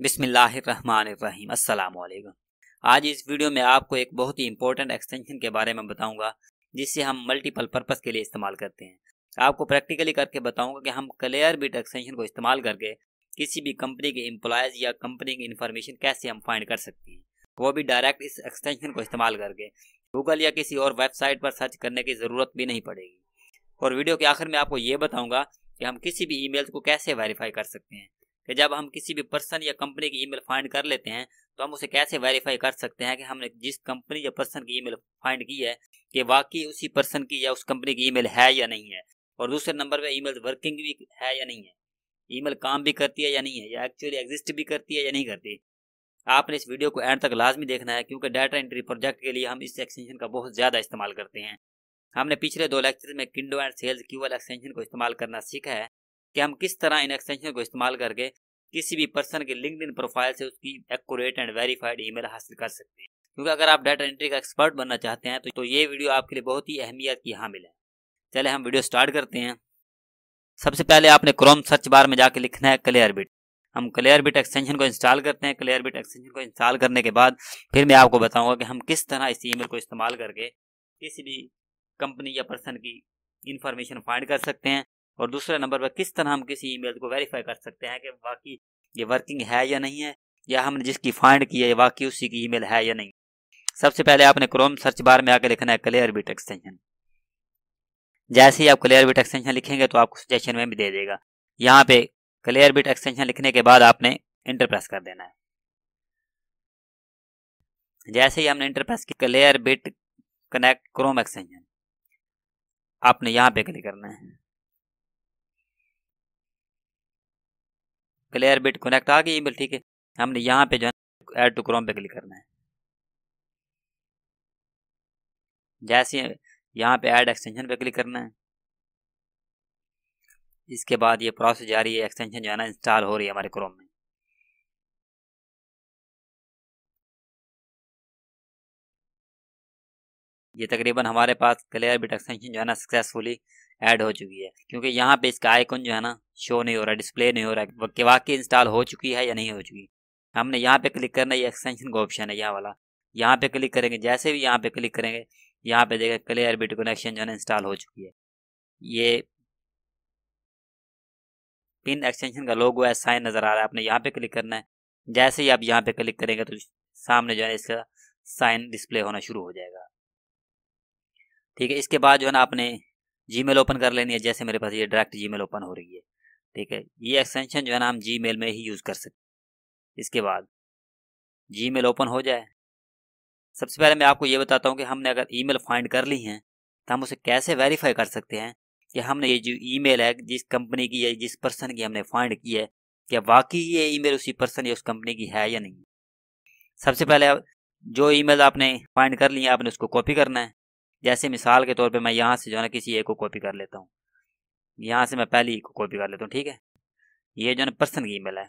अस्सलाम वालेकुम आज इस वीडियो में आपको एक बहुत ही इंपॉर्टेंट एक्सटेंशन के बारे में बताऊंगा जिसे हम मल्टीपल पर्पज़ के लिए इस्तेमाल करते हैं आपको प्रैक्टिकली करके बताऊंगा कि हम क्लियर बिट एक्सटेंशन को इस्तेमाल करके किसी भी कंपनी के एम्प्लॉयज़ या कंपनी की इन्फॉर्मेशन कैसे हम फाइंड कर सकते हैं वो भी डायरेक्ट इस एक्सटेंशन को इस्तेमाल करके गूगल या किसी और वेबसाइट पर सर्च करने की ज़रूरत भी नहीं पड़ेगी और वीडियो के आखिर में आपको ये बताऊँगा कि हम किसी भी ईमेल को कैसे वेरीफाई कर सकते हैं कि जब हम किसी भी पर्सन या कंपनी की ईमेल फाइंड कर लेते हैं तो हम उसे कैसे वेरीफाई कर सकते हैं कि हमने जिस कंपनी या पर्सन की ईमेल फाइंड की है कि वाकई उसी पर्सन की या उस कंपनी की ईमेल है या नहीं है और दूसरे नंबर पे ईमेल वर्किंग भी है या नहीं है ईमेल काम भी करती है या नहीं है या एक्चुअली एग्जिस्ट भी करती है या नहीं करती आपने इस वीडियो को एंड तक लाजमी देखना है क्योंकि डाटा एंट्री प्रोजेक्ट के लिए हम इस एक्सटेंशन का बहुत ज़्यादा इस्तेमाल करते हैं हमने पिछले दो लेक्चर में किंडो एंड सेल्स की एक्सटेंशन को इस्तेमाल करना सीखा है कि हम किस तरह इन एक्सटेंशन को इस्तेमाल करके किसी भी पर्सन के लिंकड प्रोफाइल से उसकी एक्यूरेट एंड वेरीफाइड ईमेल हासिल कर सकते हैं क्योंकि अगर आप डाटा एंट्री का एक्सपर्ट बनना चाहते हैं तो, तो ये वीडियो आपके लिए बहुत ही अहमियत की हामिल है चले हम वीडियो स्टार्ट करते हैं सबसे पहले आपने क्रोम सर्च बार में जाके लिखना है क्लियर बिट हम क्लियर बिट एक्सटेंशन को इंस्टॉल करते हैं क्लियर बिट एक्सटेंशन को इंस्टॉल करने के बाद फिर मैं आपको बताऊंगा कि हम किस तरह इस ईमेल को इस्तेमाल करके किसी भी कंपनी या पर्सन की इंफॉर्मेशन फाइंड कर सकते हैं और दूसरे नंबर पर किस तरह हम किसी ईमेल को वेरीफाई कर सकते हैं कि वाकई ये वर्किंग है या नहीं है या हमने जिसकी फाइंड की है वाकई उसी की ईमेल है या नहीं सबसे पहले आपने क्रोम सर्च बार में आकर लिखना है क्लियर बिट एक्सटेंशन जैसे ही आप क्लियर बिट एक्सटेंशन लिखेंगे तो आपको सजेशन में भी दे देगा यहाँ पे क्लियर बिट एक्सटेंशन लिखने के बाद आपने इंटर प्रेस कर देना है जैसे ही हमने इंटर प्रेस की Clearbit connect Chrome extension आपने यहाँ पे क्लिक करना है क्लियर बिट कनेक्ट आ गई ईमेल ठीक है हमने यहाँ पे जो है ऐड टू क्रोम पे क्लिक करना है जैसे यहाँ पे ऐड एक्सटेंशन पे क्लिक करना है इसके बाद ये प्रोसेस जा रही है एक्सटेंशन जो है ना इंस्टॉल हो रही है हमारे क्रोम में ये तकरीबन हमारे पास क्लियर बिट एक्सटेंशन जो है ना सक्सेसफुली ऐड हो चुकी है क्योंकि यहाँ पे इसका आइकन जो है ना शो नहीं हो रहा डिस्प्ले नहीं हो रहा है वाकई इंस्टॉल हो चुकी है या नहीं हो चुकी हमने यहाँ पे क्लिक करना ये एक्सटेंशन का ऑप्शन है यहाँ वाला यहाँ पे क्लिक करेंगे जैसे भी यहाँ पे क्लिक करेंगे यहाँ पे देखें क्लियर बिट कनेक्शन जो है ना इंस्टॉल हो चुकी है ये पिन एक्सटेंशन का लोगो है साइन नज़र आ रहा है आपने यहाँ पे क्लिक करना है जैसे ही आप यहाँ पे क्लिक करेंगे तो सामने जो है इसका साइन डिस्प्ले होना शुरू हो जाएगा ठीक है इसके बाद जो है ना आपने जी ओपन कर लेनी है जैसे मेरे पास ये डायरेक्ट जी ओपन हो रही है ठीक है ये एक्सटेंशन जो है ना हम जी में ही यूज़ कर सकते हैं इसके बाद जी ओपन हो जाए सबसे पहले मैं आपको ये बताता हूँ कि हमने अगर ईमेल फाइंड कर ली हैं तो हम उसे कैसे वेरीफाई कर सकते हैं कि हमने ये जो ईमेल है जिस कंपनी की या जिस पर्सन की हमने फाइंड की है क्या वाकई ये ईमेल उसी पर्सन या उस कंपनी की है या नहीं सबसे पहले जो ईमेल आपने फाइंड कर लिया आपने उसको कॉपी करना है जैसे मिसाल के तौर पे मैं यहाँ से जो है ना किसी एक को कॉपी कर लेता हूँ यहाँ से मैं पहली को कॉपी कर लेता हूँ ठीक है ये जो है ना पर्सन की ईमेल है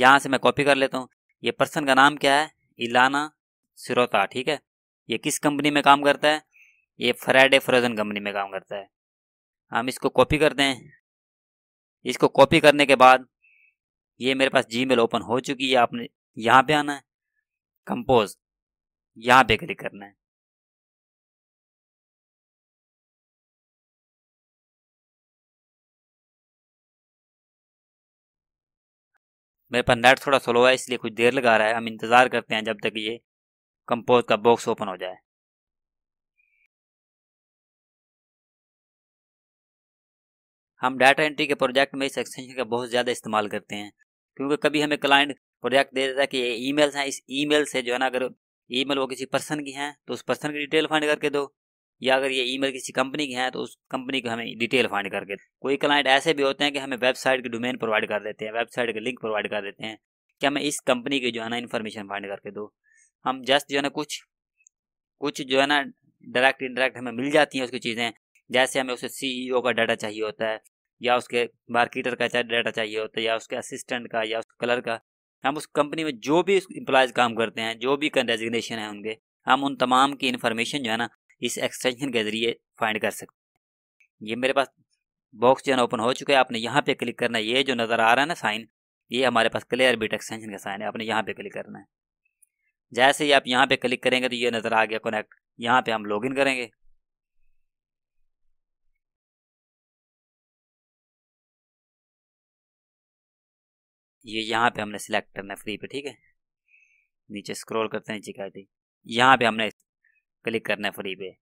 यहाँ से मैं कॉपी कर लेता हूँ ये पर्सन का नाम क्या है इलाना सिरोता ठीक है ये किस कंपनी में काम करता है ये फ्राइडे फ्रोजन कंपनी में काम करता है हम इसको कॉपी करते हैं इसको कॉपी करने के बाद ये मेरे पास जी ओपन हो चुकी है आपने यहाँ पे आना है कंपोज यहाँ पे क्लिक करना है मेरे पास नेट थोड़ा स्लो है इसलिए कुछ देर लगा रहा है हम इंतज़ार करते हैं जब तक ये कंपोज का बॉक्स ओपन हो जाए हम डाटा एंट्री के प्रोजेक्ट में इस एक्सटेंशन का बहुत ज़्यादा इस्तेमाल करते हैं क्योंकि कभी हमें क्लाइंट प्रोजेक्ट दे देता है कि ये ई हैं इस ई से जो है ना अगर ई मेल वो किसी पर्सन की हैं तो उस पर्सन की डिटेल फाइंड करके दो या अगर ये ईमेल किसी कंपनी के हैं तो उस कंपनी को हमें डिटेल फाइंड करके कोई क्लाइंट ऐसे भी होते हैं कि हमें वेबसाइट की डोमेन प्रोवाइड कर देते हैं वेबसाइट के लिंक प्रोवाइड कर देते हैं कि हमें इस कंपनी की जो है ना इन्फॉर्मेशन फाइंड करके दो हम जस्ट जो है ना कुछ कुछ जो है ना डायरेक्ट इनडायरेक्ट हमें मिल जाती हैं उसकी चीज़ें जैसे हमें उसे सी e का डाटा चाहिए होता है या उसके मार्केटर का डाटा चाहिए होता है या उसके असिस्टेंट का या उसके कलर का हम उस कंपनी में जो भी इम्प्लॉयज़ काम करते हैं जो भी डेजिग्नेशन है उनके हम उन तमाम की इन्फॉर्मेशन जो है ना इस एक्सटेंशन के ज़रिए फाइंड कर सकते हैं ये मेरे पास बॉक्स जो है ना ओपन हो चुका है आपने यहाँ पे क्लिक करना है ये जो नज़र आ रहा है ना साइन ये हमारे पास क्लियर बिट एक्सटेंशन का साइन है आपने यहाँ पे क्लिक करना है जैसे ही आप यहाँ पे क्लिक करेंगे तो ये नज़र आ गया कनेक्ट यहाँ पे हम लॉगिन करेंगे ये यहाँ पे हमने सिलेक्ट करना है फ्री पे ठीक है नीचे स्क्रॉल करते हैं नीचे यहाँ पे हमने क्लिक करना है फ्री पे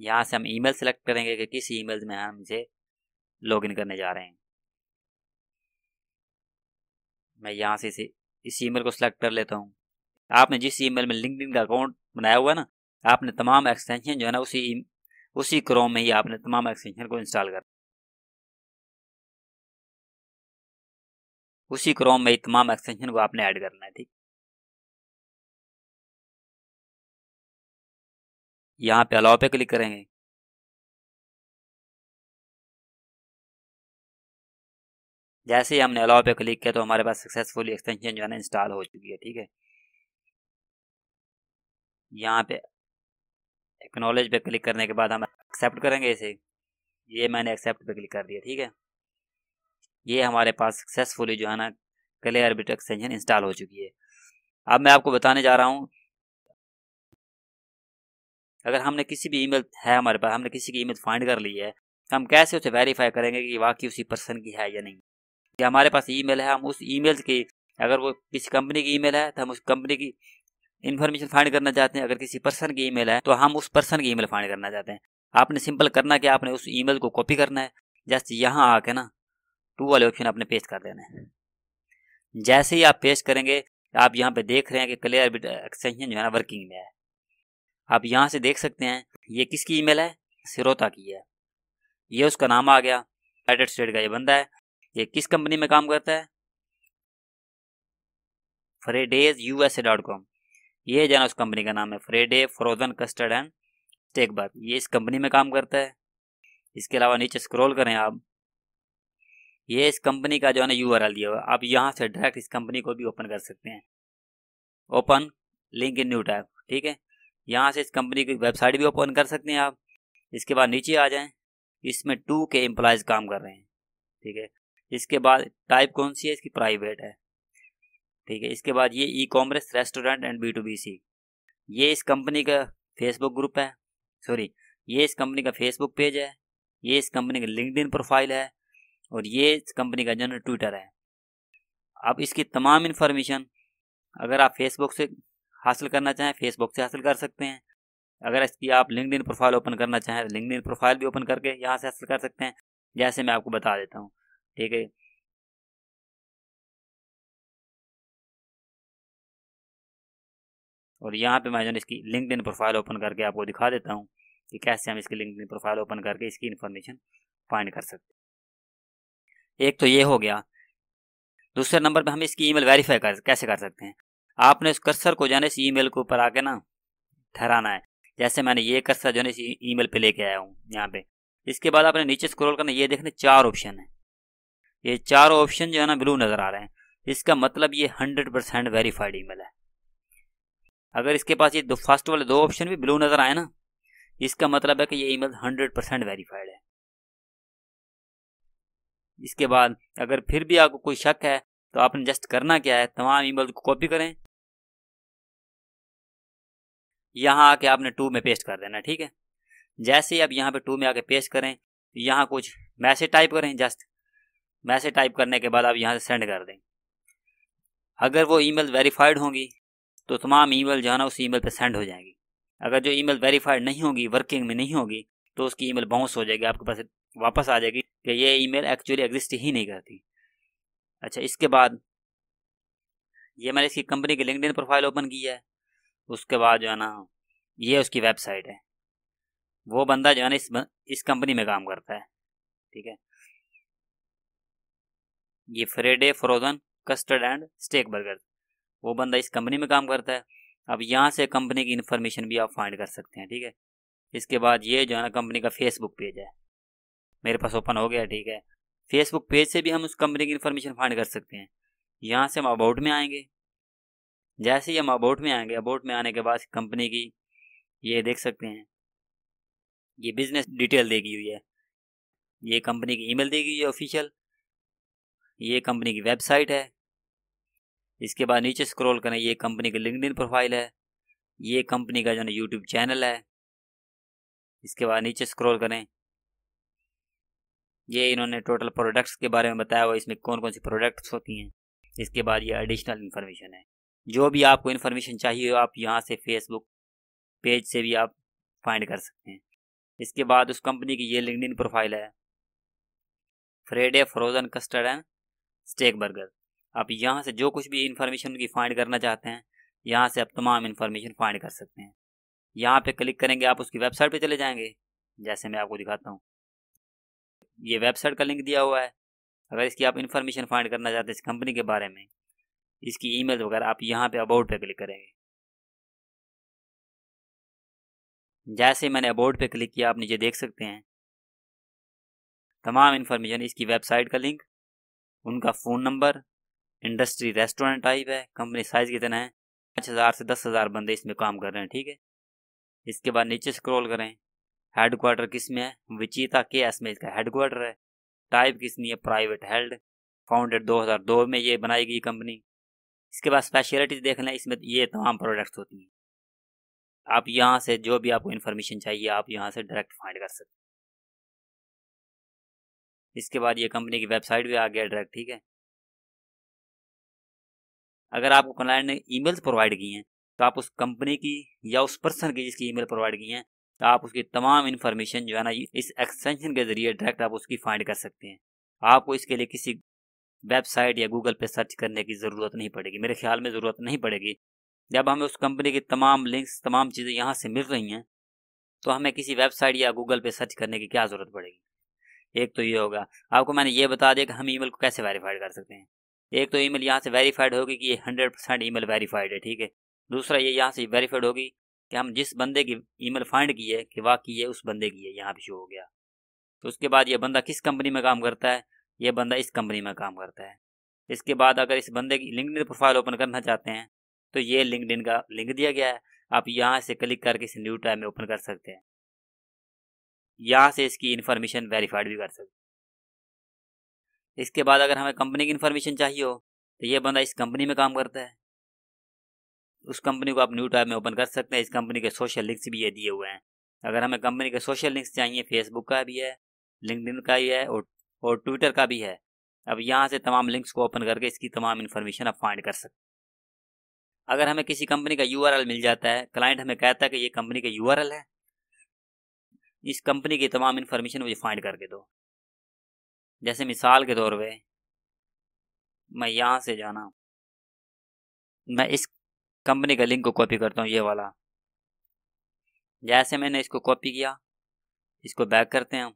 यहाँ से हम ईमेल सेलेक्ट करेंगे कि किस ईमेल में हम इसे लॉगिन करने जा रहे हैं मैं यहाँ से इसे इस ईमेल को सिलेक्ट कर लेता हूँ आपने जिस ईमेल में लिंकड का अकाउंट बनाया हुआ है ना आपने तमाम एक्सटेंशन जो है ना उसी उसी क्रोम में ही आपने तमाम एक्सटेंशन को इंस्टॉल कर उसी क्रोम में तमाम एक्सटेंशन को आपने ऐड करना है ठीक यहाँ पे अलाव पे क्लिक करेंगे जैसे ही हमने अलाव पे क्लिक किया तो हमारे पास सक्सेसफुली एक्सटेंशन जो है ना इंस्टॉल हो चुकी है ठीक है यहाँ पे एक्नॉलेज पे क्लिक करने के बाद हम एक्सेप्ट करेंगे इसे ये मैंने एक्सेप्ट पे क्लिक कर दिया ठीक है ये हमारे पास सक्सेसफुली जो है ना क्लियर बिट एक्सटेंशन इंस्टॉल हो चुकी है अब मैं आपको बताने जा रहा हूँ अगर हमने किसी भी ईमेल है हमारे पास हमने किसी की ईमेल फाइंड कर ली है तो हम कैसे उसे वेरीफाई करेंगे कि वाकई उसी पर्सन की है या नहीं कि हमारे पास ईमेल है हम उस ईमेल की अगर वो किसी कंपनी की ईमेल है तो हम उस कंपनी की इन्फॉर्मेशन फाइंड करना चाहते हैं अगर किसी पर्सन की ईमेल है तो हम उस पर्सन की ईमेल फाइंड करना चाहते हैं आपने सिंपल करना कि आपने उस ईमेल को कॉपी करना है जस्ट यहाँ आके ना टू वाले ऑप्शन आपने पेस्ट कर देना है जैसे ही आप पेस्ट करेंगे आप यहाँ पे देख रहे हैं कि क्लियर बिट एक्सटेंशन जो है ना वर्किंग में है आप यहाँ से देख सकते हैं ये किसकी ईमेल है सिरोता की है ये उसका नाम आ गया यूनाइटेड स्टेट का ये बंदा है ये किस कंपनी में काम करता है Freddy's U S A dot com ये जाना उस कंपनी का नाम है Freddy frozen custard and steak ये इस कंपनी में काम करता है इसके अलावा नीचे स्क्रॉल करें आप ये इस कंपनी का जो है ना यू दिया हुआ आप यहाँ से डायरेक्ट इस कंपनी को भी ओपन कर सकते हैं open link in new tab ठीक है यहाँ से इस कंपनी की वेबसाइट भी ओपन कर सकते हैं आप इसके बाद नीचे आ जाएं इसमें टू के एम्प्लॉयज़ काम कर रहे हैं ठीक है इसके बाद टाइप कौन सी है इसकी प्राइवेट है ठीक है इसके बाद ये e commerce restaurant and B to B C ये इस कंपनी का फेसबुक ग्रुप है सॉरी ये इस कंपनी का फेसबुक पेज है ये इस कंपनी का लिंकड प्रोफाइल है और ये कंपनी का जनरल ट्विटर है अब इसकी तमाम इन्फॉर्मेशन अगर आप फेसबुक से हासिल करना चाहें फेसबुक से हासिल कर सकते हैं अगर इसकी आप लिंकड प्रोफाइल ओपन करना चाहें तो लिंकड प्रोफाइल भी ओपन करके यहाँ से हासिल कर सकते हैं जैसे मैं आपको बता देता हूँ ठीक है और यहाँ पे मैं जो इसकी लिंकड प्रोफाइल ओपन करके आपको दिखा देता हूँ कि कैसे हम इसकी लिंकड प्रोफाइल ओपन करके इसकी इन्फॉर्मेशन फाइंड कर सकते हैं एक तो ये हो गया दूसरे नंबर पे हम इसकी ईमेल वेरीफाई कर कैसे कर सकते हैं आपने उस कर्सर को जाने इस ईमेल के ऊपर आके ना ठहराना है जैसे मैंने ये कर्सर जो है इस ईमेल पे लेके आया हूँ यहाँ पे इसके बाद आपने नीचे स्क्रॉल करना ये देखने चार ऑप्शन है ये चार ऑप्शन जो है ना ब्लू नज़र आ रहे हैं इसका मतलब ये हंड्रेड परसेंट वेरीफाइड मेल है अगर इसके पास ये दो फर्स्ट वाले दो ऑप्शन भी ब्लू नज़र आए ना इसका मतलब है कि ये ईमेल हंड्रेड परसेंट वेरीफाइड है इसके बाद अगर फिर भी आपको कोई शक है तो आपने जस्ट करना क्या है तमाम ईमेल को कॉपी करें यहाँ आके आपने टू में पेस्ट कर देना ठीक है जैसे ही आप यहाँ पे टू में आके पेस्ट करें तो यहाँ कुछ मैसेज टाइप करें जस्ट मैसेज टाइप करने के बाद आप यहाँ से सेंड कर दें अगर वो ईमेल वेरीफाइड होंगी तो तमाम ईमेल जो है ना उस ईमेल पे सेंड हो जाएंगी अगर जो ईमेल वेरीफाइड नहीं होगी वर्किंग में नहीं होगी तो उसकी ईमेल बाउंस हो जाएगी आपके पास वापस आ जाएगी कि ये ईमेल एक्चुअली एग्जिस्ट ही नहीं करती अच्छा इसके बाद ये मैंने इसकी कंपनी की लिंकड प्रोफाइल ओपन की है उसके बाद जो है ना ये उसकी वेबसाइट है वो बंदा जो है ना इस इस कंपनी में काम करता है ठीक है ये Freddy frozen custard and steak burger वो बंदा इस कंपनी में काम करता है अब यहाँ से कंपनी की इन्फॉर्मेशन भी आप फाइंड कर सकते हैं ठीक है इसके बाद ये जो है ना कंपनी का फेसबुक पेज है मेरे पास ओपन हो गया ठीक है फेसबुक पेज से भी हम उस कंपनी की इन्फॉर्मेशन फाइंड कर सकते हैं यहाँ से हम अबाउट में आएंगे जैसे ही हम अबाउट में आएंगे अबाउट में आने के बाद कंपनी की ये देख सकते हैं ये बिजनेस डिटेल देगी हुई है ये कंपनी की ईमेल देगी हुई है ऑफिशियल ये कंपनी की वेबसाइट है इसके बाद नीचे स्क्रॉल करें ये कंपनी की लिंकड प्रोफाइल है ये कंपनी का जो है यूट्यूब चैनल है इसके बाद नीचे स्क्रॉल करें ये इन्होंने टोटल प्रोडक्ट्स के बारे में बताया हुआ इसमें कौन कौन सी प्रोडक्ट्स होती हैं इसके बाद ये एडिशनल इन्फॉर्मेशन है जो भी आपको इन्फॉर्मेशन चाहिए आप यहाँ से फेसबुक पेज से भी आप फाइंड कर सकते हैं इसके बाद उस कंपनी की ये लिंकड प्रोफाइल है Freddy frozen custard and steak burger आप यहाँ से जो कुछ भी इन्फॉर्मेशन की फाइंड करना चाहते हैं यहाँ से आप तमाम इन्फॉर्मेशन फाइंड कर सकते हैं यहाँ पे क्लिक करेंगे आप उसकी वेबसाइट पे चले जाएंगे जैसे मैं आपको दिखाता हूँ ये वेबसाइट का लिंक दिया हुआ है अगर इसकी आप इन्फॉर्मेशन फाइंड करना चाहते हैं इस कंपनी के बारे में इसकी ईमेल वगैरह आप यहाँ पे अबाउट पे क्लिक करेंगे जैसे मैंने अबाउट पे क्लिक किया आप नीचे देख सकते हैं तमाम इन्फॉर्मेशन इसकी वेबसाइट का लिंक उनका phone number industry restaurant type है कंपनी साइज़ कितना है पाँच हज़ार से दस हज़ार बंदे इसमें काम कर रहे हैं ठीक है इसके बाद नीचे स्क्रॉल करें हेडक्वार्टर किस में है विचिता के एस में इसका हेडक्वार्टर है टाइप किसनी है प्राइवेट हेल्ड फाउंडेड 2002 में ये बनाई गई कंपनी इसके बाद स्पेशलिटीज देख लें इसमें ये तमाम प्रोडक्ट्स होती हैं आप यहाँ से जो भी आपको इन्फॉर्मेशन चाहिए आप यहाँ से डायरेक्ट फाइंड कर सकते इसके बाद ये कंपनी की वेबसाइट भी आ गया डायरेक्ट ठीक है अगर आपको क्लाइंट ने ईमेल्स प्रोवाइड की हैं तो आप उस कंपनी की या उस पर्सन की जिसकी ईमेल प्रोवाइड की है तो आप उसकी तमाम इन्फॉर्मेशन जो है ना इस एक्सटेंशन के ज़रिए डायरेक्ट आप उसकी फाइंड कर सकते हैं आपको इसके लिए किसी वेबसाइट या गूगल पे सर्च करने की ज़रूरत नहीं पड़ेगी मेरे ख्याल में ज़रूरत नहीं पड़ेगी जब हमें उस कंपनी की तमाम लिंक्स तमाम चीज़ें यहाँ से मिल रही हैं तो हमें किसी वेबसाइट या गूगल पे सर्च करने की क्या ज़रूरत पड़ेगी एक तो ये होगा आपको मैंने ये बता दिया कि हम ईमेल को कैसे वेरीफाइड कर सकते हैं एक तो ईमेल यहाँ से वेरीफाइड होगी कि ये हंड्रेड परसेंट ई वेरीफाइड है ठीक है दूसरा ये यहाँ से वेरीफाइड होगी कि हम जिस बंदे की ईमेल फाइंड की है कि वाह की है उस बंदे की है यहाँ पे शो हो गया तो उसके बाद ये बंदा किस कंपनी में काम करता है ये बंदा इस कंपनी में काम करता है इसके बाद अगर इस बंदे की लिंकड प्रोफाइल ओपन करना चाहते हैं तो ये लिंकड का लिंक दिया गया है आप यहाँ से क्लिक करके इसे न्यू टाइम में ओपन कर सकते हैं यहाँ से इसकी इन्फॉर्मेशन वेरीफाइड भी कर सकते हैं इसके बाद अगर हमें कंपनी की इन्फॉर्मेशन चाहिए हो तो ये बंदा इस कंपनी में काम करता है उस कंपनी को आप न्यू टाइप में ओपन कर सकते हैं इस कंपनी के सोशल लिंक्स भी ये दिए हुए हैं अगर हमें कंपनी के सोशल लिंक्स चाहिए फेसबुक का भी है लिंकडिन का भी है और और ट्विटर का भी है अब यहाँ से तमाम लिंक्स को ओपन करके इसकी तमाम इन्फॉर्मेशन आप फाइंड कर सकते अगर हमें किसी कंपनी का यू मिल जाता है क्लाइंट हमें कहता है कि ये कंपनी का यू है इस कंपनी की तमाम इन्फॉर्मेशन मुझे फाइंड करके दो जैसे मिसाल के तौर पर मैं यहाँ से जाना मैं इस कंपनी का लिंक को कॉपी करता हूँ ये वाला जैसे मैंने इसको कॉपी किया इसको बैक करते हैं हम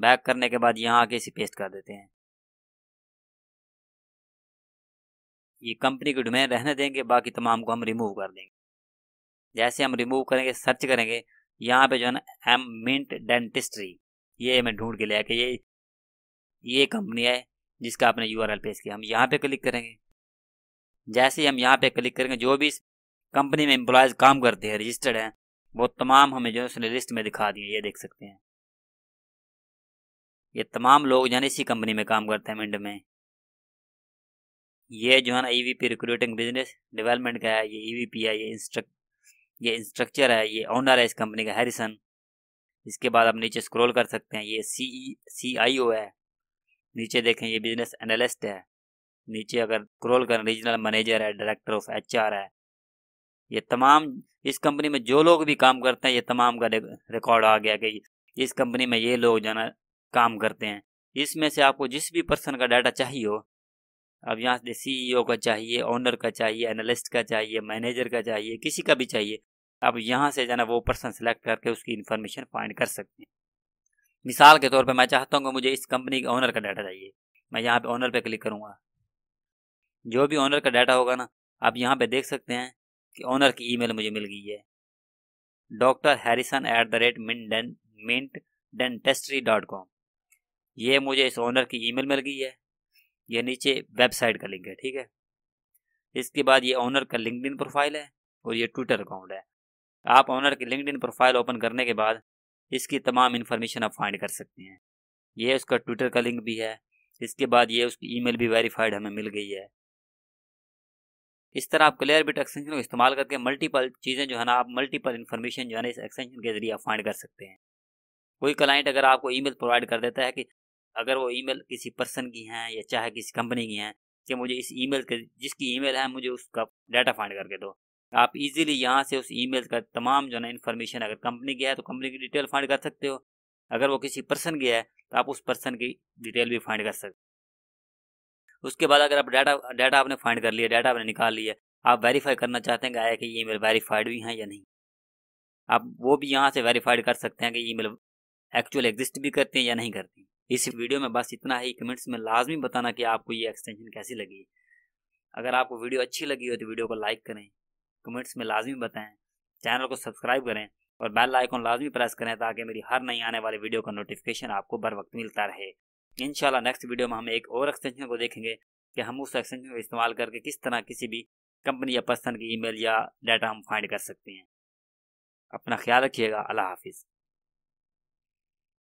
बैक करने के बाद यहाँ आके इसे पेस्ट कर देते हैं ये कंपनी की डोमेन रहने देंगे बाकी तमाम को हम रिमूव कर देंगे जैसे हम रिमूव करेंगे सर्च करेंगे यहाँ पे जो है ना एम मिंट डेंटिस्ट्री ये मैं ढूंढ के ले आके ये ये कंपनी है जिसका आपने यू आर एल पेश किया हम यहाँ पे क्लिक करेंगे जैसे ही हम यहाँ पे क्लिक करेंगे जो भी कंपनी में एम्प्लॉयज़ काम करते हैं रजिस्टर्ड हैं वो तमाम हमें जो है उसने लिस्ट में दिखा दिए ये देख सकते हैं ये तमाम लोग जो है इसी कंपनी में काम करते हैं मिंड में ये जो है ना ई रिक्रूटिंग बिजनेस डेवलपमेंट का है ये ई e है ये इंस्ट्रक ये इंस्ट्रक्चर है ये ऑनर है इस कंपनी का हैरिसन इसके बाद आप नीचे स्क्रॉल कर सकते हैं ये सी सी आई ओ है नीचे देखें ये बिजनेस एनालिस्ट है नीचे अगर क्रोल कर रीजनल मैनेजर है डायरेक्टर ऑफ एच है ये तमाम इस कंपनी में जो लोग भी काम करते हैं ये तमाम का रिकॉर्ड आ गया कि इस कंपनी में ये लोग जाना काम करते हैं इसमें से आपको जिस भी पर्सन का डाटा चाहिए हो अब यहाँ से सीईओ e का चाहिए ओनर का चाहिए एनालिस्ट का चाहिए मैनेजर का चाहिए किसी का भी चाहिए आप यहाँ से जाना वो पर्सन सेलेक्ट करके उसकी इन्फॉर्मेशन फाइंड कर सकते हैं मिसाल के तौर पर मैं चाहता हूँ कि मुझे इस कंपनी के ओनर का डाटा चाहिए मैं यहाँ पे ऑनर पे क्लिक करूँगा जो भी ऑनर का डाटा होगा ना आप यहाँ पे देख सकते हैं कि ऑनर की ईमेल मुझे मिल गई है doctor Harrison at the rate Minden mint dentistry dot com ये मुझे इस ऑनर की ईमेल मिल गई है ये नीचे वेबसाइट का लिंक है ठीक है इसके बाद ये ऑनर का लिंकड प्रोफाइल है और ये ट्विटर अकाउंट है आप ऑनर की लिंकड प्रोफाइल ओपन करने के बाद इसकी तमाम इन्फॉर्मेशन आप फाइंड कर सकते हैं ये उसका ट्विटर का लिंक भी है इसके बाद ये उसकी ईमेल भी वेरीफाइड हमें मिल गई है इस तरह आप क्लियर बिट एक्सटेंशन को इस्तेमाल करके मल्टीपल चीज़ें जो है ना आप मल्टीपल इन्फॉर्मेशन जो है ना इस एक्सटेंशन के जरिए आप फाइंड कर सकते हैं कोई क्लाइंट अगर आपको ईमेल प्रोवाइड कर देता है कि अगर वो ईमेल किसी पर्सन की हैं या चाहे किसी कंपनी की हैं कि मुझे इस ईमेल के जिसकी ईमेल है मुझे उसका डाटा फाइंड करके दो आप इजीली यहाँ से उस ईमेल का तमाम जो है ना इन्फॉर्मेशन अगर कंपनी की है तो कंपनी की डिटेल फाइंड कर सकते हो अगर वो किसी पर्सन की है तो आप उस पर्सन की डिटेल भी फाइंड कर सकते हो उसके बाद अगर आप डाटा डाटा आपने फाइंड कर लिया डाटा आपने निकाल लिया आप वेरीफाई करना चाहते हैं कि आया कि ई मेल वेरीफाइड भी हैं या नहीं आप वो भी यहाँ से वेरीफाइड कर सकते हैं कि ई मेल एक्चुअल एग्जिस्ट भी करते हैं या नहीं करते इस वीडियो में बस इतना ही कमेंट्स में लाजमी बताना कि आपको ये एक्सटेंशन कैसी लगी अगर आपको वीडियो अच्छी लगी हो तो वीडियो को लाइक करें कमेंट्स में लाजमी बताएं चैनल को सब्सक्राइब करें और बेल आइकॉन लाजमी प्रेस करें ताकि मेरी हर नई आने वाली वीडियो का नोटिफिकेशन आपको बर वक्त मिलता रहे इनशाला नेक्स्ट वीडियो में हम एक और एक्सटेंशन को देखेंगे कि हम उस एक्सटेंशन को इस्तेमाल करके किस तरह किसी भी कंपनी या पर्सन की ईमेल या डाटा हम फाइंड कर सकते हैं अपना ख्याल रखिएगा अल्लाह हाफिज़